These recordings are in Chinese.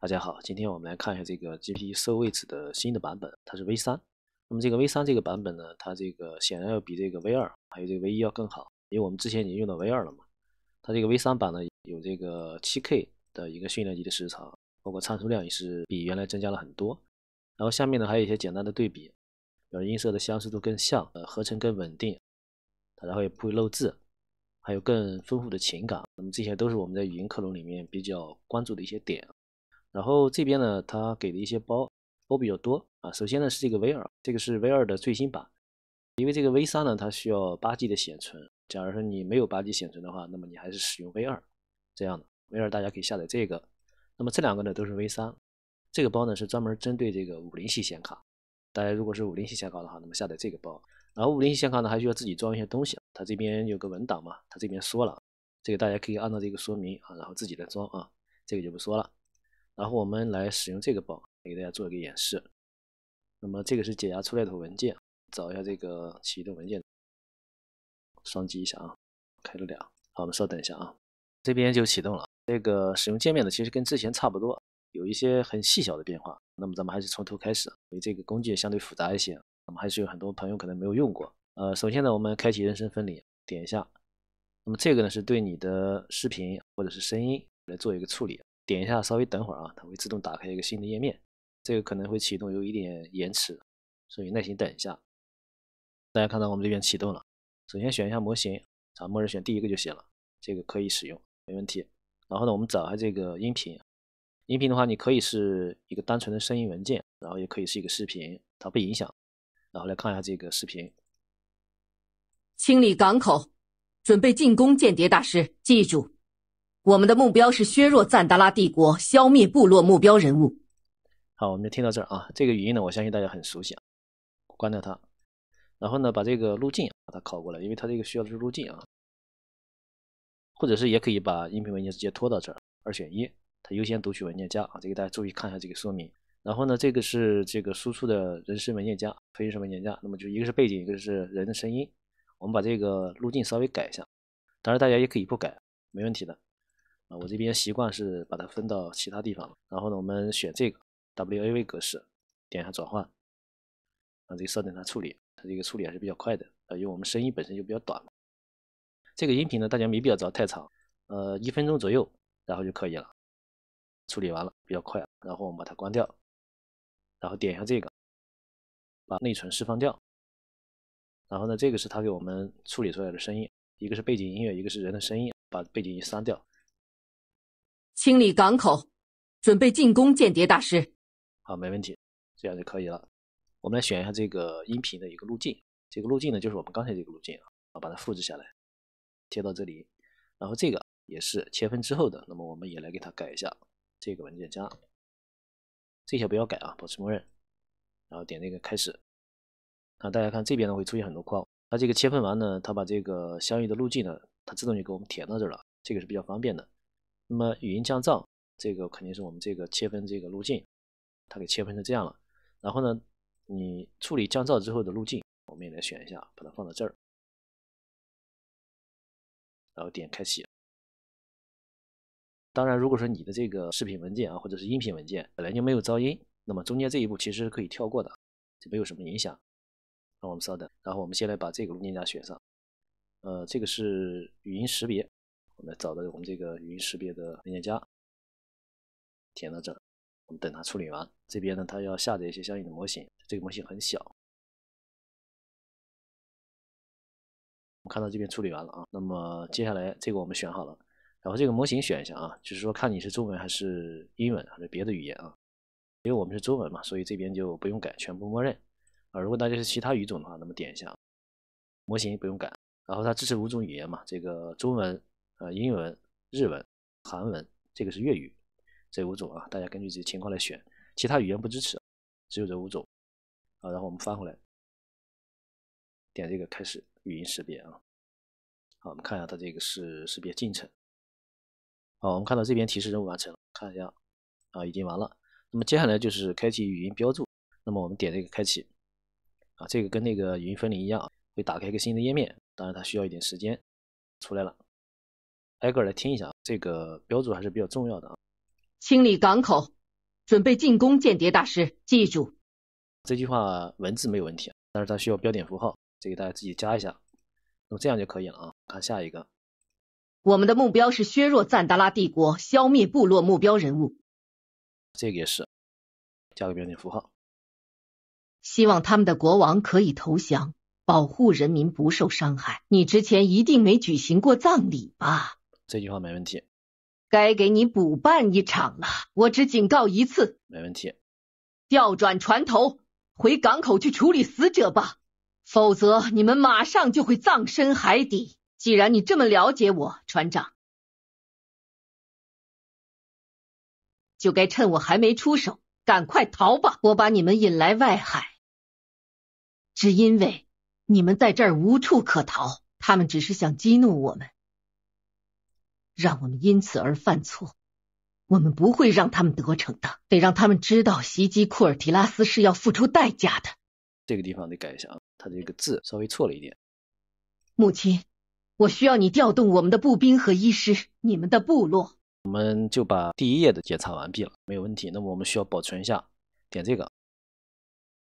大家好，今天我们来看一下这个 GPT Switch 的新的版本，它是 V3。那么这个 V3 这个版本呢，它这个显然要比这个 V2，还有这个 V1 要更好，因为我们之前已经用到 V2 了嘛。它这个 V3 版呢，有这个 7K 的一个训练集的时长，包括参数量也是比原来增加了很多。然后下面呢还有一些简单的对比，比如音色的相似度更像，呃，合成更稳定，然后也不会漏字，还有更丰富的情感。那么这些都是我们在语音克隆里面比较关注的一些点。然后这边呢，它给的一些包都比较多啊。首先呢是这个 V 二，这个是 V 二的最新版。因为这个 V 三呢，它需要八 G 的显存。假如说你没有八 G 显存的话，那么你还是使用 V 二这样的。V 二大家可以下载这个。那么这两个呢都是 V 三，这个包呢是专门针对这个五零系显卡。大家如果是五零系显卡的话，那么下载这个包。然后五零系显卡呢还需要自己装一些东西，它这边有个文档嘛，它这边说了，这个大家可以按照这个说明啊，然后自己来装啊。这个就不说了。然后我们来使用这个包，给大家做一个演示。那么这个是解压出来的文件，找一下这个启动文件，双击一下啊，开了俩。好，我们稍等一下啊，这边就启动了。这个使用界面呢，其实跟之前差不多，有一些很细小的变化。那么咱们还是从头开始，因为这个工具相对复杂一些。那么还是有很多朋友可能没有用过。呃，首先呢，我们开启人声分离，点一下。那么这个呢，是对你的视频或者是声音来做一个处理。点一下，稍微等会儿啊，它会自动打开一个新的页面，这个可能会启动有一点延迟，所以耐心等一下。大家看到我们这边启动了，首先选一下模型啊，默认选第一个就行了，这个可以使用，没问题。然后呢，我们找一下这个音频，音频的话你可以是一个单纯的声音文件，然后也可以是一个视频，它不影响。然后来看一下这个视频，清理港口，准备进攻间谍大师，记住。我们的目标是削弱赞达拉帝国，消灭部落目标人物。好，我们就听到这儿啊。这个语音呢，我相信大家很熟悉啊。关掉它，然后呢，把这个路径把它拷过来，因为它这个需要的是路径啊。或者是也可以把音频文件直接拖到这儿，二选一。它优先读取文件夹啊。这个大家注意看一下这个说明。然后呢，这个是这个输出的人声文件夹、人音文件夹。那么就一个是背景，一个是人的声音。我们把这个路径稍微改一下，当然大家也可以不改，没问题的。啊，我这边习惯是把它分到其他地方然后呢，我们选这个 WAV 格式，点一下转换，让这个设定它处理。它这个处理还是比较快的，啊，因为我们声音本身就比较短嘛。这个音频呢，大家没必要找太长，呃，一分钟左右，然后就可以了。处理完了比较快，然后我们把它关掉，然后点一下这个，把内存释放掉。然后呢，这个是它给我们处理出来的声音，一个是背景音乐，一个是人的声音，把背景音删掉。清理港口，准备进攻间谍大师。好，没问题，这样就可以了。我们来选一下这个音频的一个路径。这个路径呢，就是我们刚才这个路径啊。我把它复制下来，贴到这里。然后这个也是切分之后的。那么我们也来给它改一下这个文件夹。这些不要改啊，保持默认。然后点那个开始。那大家看这边呢会出现很多框。它这个切分完呢，它把这个相应的路径呢，它自动就给我们填到这儿了。这个是比较方便的。那么语音降噪，这个肯定是我们这个切分这个路径，它给切分成这样了。然后呢，你处理降噪之后的路径，我们也来选一下，把它放到这儿，然后点开启。当然，如果说你的这个视频文件啊，或者是音频文件本来就没有噪音，那么中间这一步其实是可以跳过的，就没有什么影响。那我们稍等，然后我们先来把这个路径夹选上，呃，这个是语音识别。我们找到我们这个语音识别的文件夹，填到这儿。我们等它处理完，这边呢，它要下载一些相应的模型。这个模型很小。我们看到这边处理完了啊。那么接下来这个我们选好了，然后这个模型选一下啊，就是说看你是中文还是英文还是别的语言啊。因为我们是中文嘛，所以这边就不用改，全部默认啊。如果大家是其他语种的话，那么点一下，模型不用改。然后它支持五种语言嘛，这个中文。呃，英文、日文、韩文，这个是粤语，这五种啊，大家根据自己情况来选，其他语言不支持，只有这五种啊。然后我们翻回来，点这个开始语音识别啊。好，我们看一下它这个是识别进程。好，我们看到这边提示任务完成了，看一下啊，已经完了。那么接下来就是开启语音标注，那么我们点这个开启啊，这个跟那个语音分离一样，会打开一个新的页面，当然它需要一点时间出来了。挨个来听一下，这个标注还是比较重要的啊。清理港口，准备进攻。间谍大师，记住这句话，文字没有问题，但是它需要标点符号，这个大家自己加一下，那么这样就可以了啊。看下一个，我们的目标是削弱赞达拉帝国，消灭部落目标人物。这个也是，加个标点符号。希望他们的国王可以投降，保护人民不受伤害。你之前一定没举行过葬礼吧？这句话没问题。该给你补办一场了。我只警告一次，没问题。调转船头，回港口去处理死者吧，否则你们马上就会葬身海底。既然你这么了解我，船长，就该趁我还没出手，赶快逃吧。我把你们引来外海，只因为你们在这儿无处可逃。他们只是想激怒我们。让我们因此而犯错，我们不会让他们得逞的。得让他们知道，袭击库尔提拉斯是要付出代价的。这个地方得改一下啊，他这个字稍微错了一点。母亲，我需要你调动我们的步兵和医师，你们的部落。我们就把第一页的检查完毕了，没有问题。那么我们需要保存一下，点这个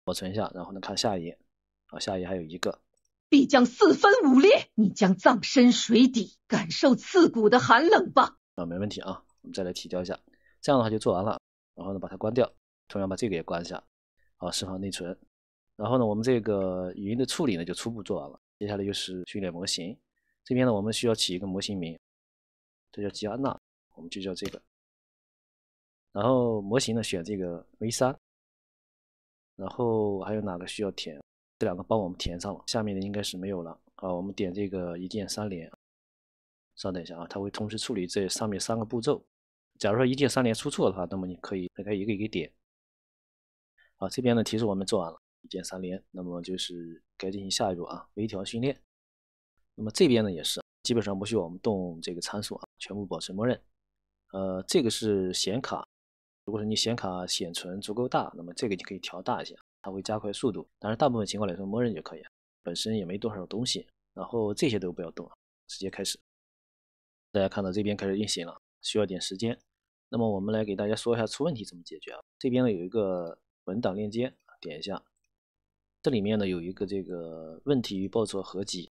保存一下，然后呢，看下一页啊，下一页还有一个。必将四分五裂，你将葬身水底，感受刺骨的寒冷吧！啊，没问题啊，我们再来提交一下，这样的话就做完了。然后呢，把它关掉，同样把这个也关一下，好释放内存。然后呢，我们这个语音的处理呢就初步做完了，接下来就是训练模型。这边呢，我们需要起一个模型名，这叫吉安娜，我们就叫这个。然后模型呢选这个 V3，然后还有哪个需要填？这两个帮我们填上了，下面的应该是没有了啊。我们点这个一键三连，稍等一下啊，它会同时处理这上面三个步骤。假如说一键三连出错的话，那么你可以分开一个一个点。好，这边呢提示我们做完了，一键三连，那么就是该进行下一步啊，微调训练。那么这边呢也是，基本上不需要我们动这个参数啊，全部保持默认。呃，这个是显卡。如果是你显卡显存足够大，那么这个你可以调大一下，它会加快速度。但是大部分情况来说，默认就可以，本身也没多少东西。然后这些都不要动，直接开始。大家看到这边开始运行了，需要点时间。那么我们来给大家说一下出问题怎么解决啊？这边呢有一个文档链接，点一下，这里面呢有一个这个问题与报错合集，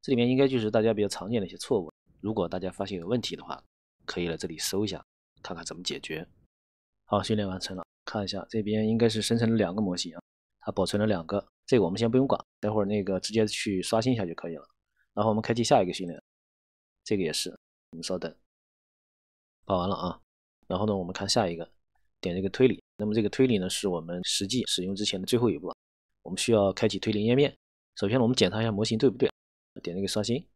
这里面应该就是大家比较常见的一些错误。如果大家发现有问题的话，可以来这里搜一下，看看怎么解决。好，训练完成了，看一下这边应该是生成了两个模型啊，它保存了两个，这个我们先不用管，待会儿那个直接去刷新一下就可以了。然后我们开启下一个训练，这个也是，我们稍等，跑完了啊。然后呢，我们看下一个，点这个推理，那么这个推理呢是我们实际使用之前的最后一步，我们需要开启推理页面。首先我们检查一下模型对不对，点那个刷新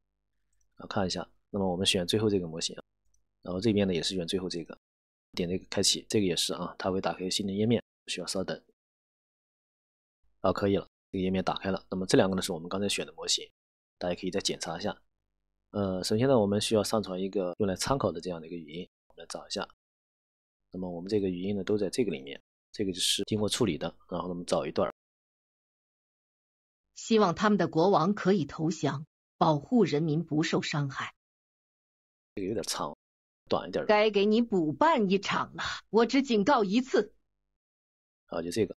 啊，看一下。那么我们选最后这个模型啊，然后这边呢也是选最后这个。点这个开启，这个也是啊，它会打开一个新的页面，需要稍等啊，可以了，这个页面打开了。那么这两个呢，是我们刚才选的模型，大家可以再检查一下。呃，首先呢，我们需要上传一个用来参考的这样的一个语音，我们来找一下。那么我们这个语音呢，都在这个里面，这个就是经过处理的。然后我们找一段，希望他们的国王可以投降，保护人民不受伤害。这个有点长。短一点，该给你补办一场了。我只警告一次。啊，就这个。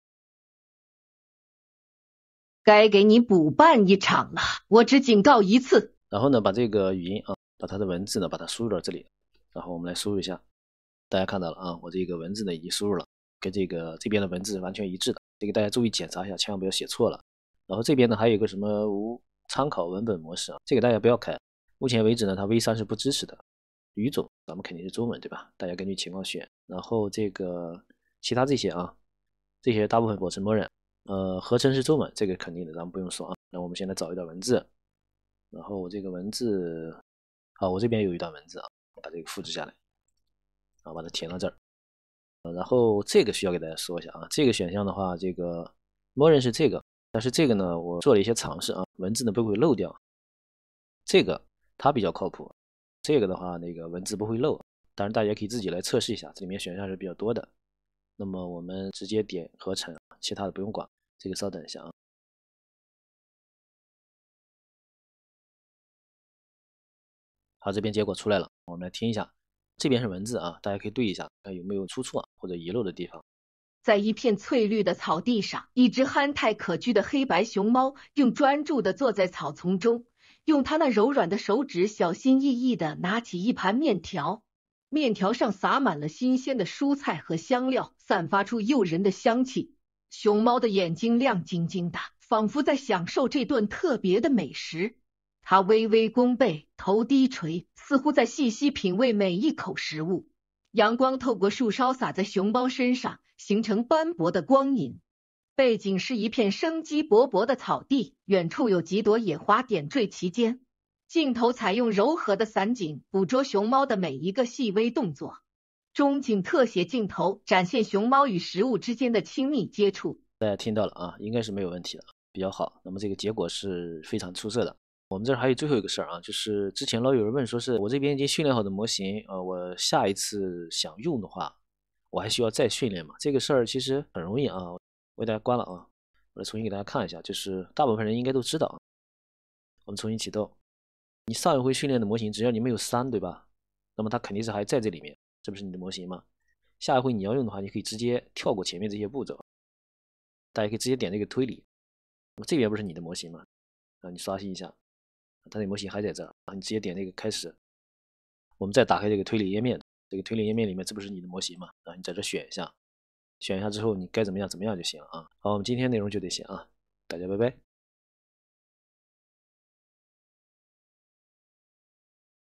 该给你补办一场了。我只警告一次。然后呢，把这个语音啊，把它的文字呢，把它输入到这里。然后我们来输入一下。大家看到了啊，我这个文字呢已经输入了，跟这个这边的文字完全一致的。这个大家注意检查一下，千万不要写错了。然后这边呢还有个什么无参考文本模式啊，这个大家不要开。目前为止呢，它 V 三是不支持的。于总。咱们肯定是中文，对吧？大家根据情况选。然后这个其他这些啊，这些大部分保持默认。呃，合成是中文，这个肯定的，咱们不用说啊。那我们先来找一段文字，然后我这个文字，好，我这边有一段文字啊，把这个复制下来，啊，把它填到这儿。然后这个需要给大家说一下啊，这个选项的话，这个默认是这个，但是这个呢，我做了一些尝试啊，文字呢会不会漏掉？这个它比较靠谱。这个的话，那个文字不会漏，当然大家可以自己来测试一下，这里面选项是比较多的。那么我们直接点合成，其他的不用管。这个稍等一下啊。好，这边结果出来了，我们来听一下，这边是文字啊，大家可以对一下，看有没有出错或者遗漏的地方。在一片翠绿的草地上，一只憨态可掬的黑白熊猫正专注地坐在草丛中。用他那柔软的手指，小心翼翼地拿起一盘面条，面条上撒满了新鲜的蔬菜和香料，散发出诱人的香气。熊猫的眼睛亮晶晶的，仿佛在享受这顿特别的美食。它微微弓背，头低垂，似乎在细细品味每一口食物。阳光透过树梢洒在熊猫身上，形成斑驳的光影。背景是一片生机勃勃的草地，远处有几朵野花点缀其间。镜头采用柔和的散景，捕捉熊猫的每一个细微动作。中景特写镜头展现熊猫与食物之间的亲密接触。大家听到了啊，应该是没有问题的，比较好。那么这个结果是非常出色的。我们这儿还有最后一个事儿啊，就是之前老有人问说是我这边已经训练好的模型啊，我下一次想用的话，我还需要再训练吗？这个事儿其实很容易啊。我给大家关了啊，我来重新给大家看一下，就是大部分人应该都知道我们重新启动，你上一回训练的模型，只要你没有删，对吧？那么它肯定是还在这里面，这不是你的模型吗？下一回你要用的话，你可以直接跳过前面这些步骤，大家可以直接点这个推理。那么这边不是你的模型吗？啊，你刷新一下，它那模型还在这儿啊，你直接点那个开始。我们再打开这个推理页面，这个推理页面里面这不是你的模型吗？啊，你在这选一下。选一下之后，你该怎么样怎么样就行啊。好，我们今天内容就得写啊。大家拜拜。